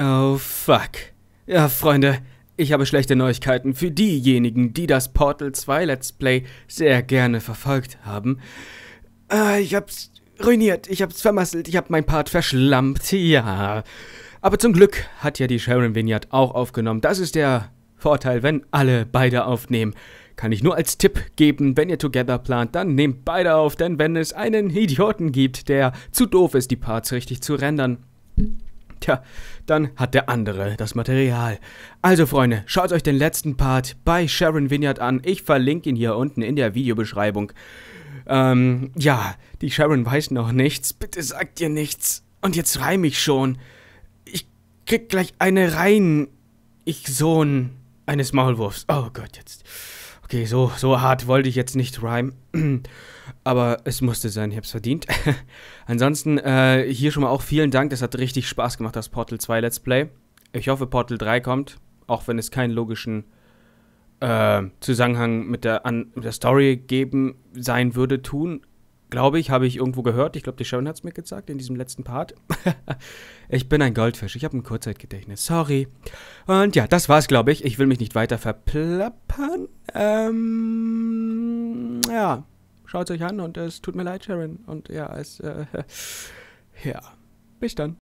Oh fuck. Ja, Freunde, ich habe schlechte Neuigkeiten für diejenigen, die das Portal 2 Let's Play sehr gerne verfolgt haben. Äh, ich hab's ruiniert, ich hab's vermasselt, ich hab mein Part verschlampt, ja. Aber zum Glück hat ja die Sharon Vineyard auch aufgenommen. Das ist der Vorteil, wenn alle beide aufnehmen. Kann ich nur als Tipp geben, wenn ihr Together plant, dann nehmt beide auf, denn wenn es einen Idioten gibt, der zu doof ist, die Parts richtig zu rendern, Tja, dann hat der andere das Material. Also Freunde, schaut euch den letzten Part bei Sharon Vineyard an. Ich verlinke ihn hier unten in der Videobeschreibung. Ähm, ja, die Sharon weiß noch nichts. Bitte sagt ihr nichts. Und jetzt reim ich schon. Ich krieg gleich eine rein. Ich Sohn eines Maulwurfs. Oh Gott, jetzt. Okay, so, so hart wollte ich jetzt nicht rhyme. Aber es musste sein, ich hab's verdient. Ansonsten, äh, hier schon mal auch vielen Dank. Das hat richtig Spaß gemacht, das Portal 2 Let's Play. Ich hoffe, Portal 3 kommt. Auch wenn es keinen logischen äh, Zusammenhang mit der, an, mit der Story geben sein würde, tun glaube ich, habe ich irgendwo gehört. Ich glaube, die Sharon hat es mir gesagt in diesem letzten Part. ich bin ein Goldfisch. Ich habe ein Kurzzeitgedächtnis. Sorry. Und ja, das war's, glaube ich. Ich will mich nicht weiter verplappern. Ähm, ja, schaut es euch an und es tut mir leid, Sharon. Und ja, es, äh, ja. Bis dann.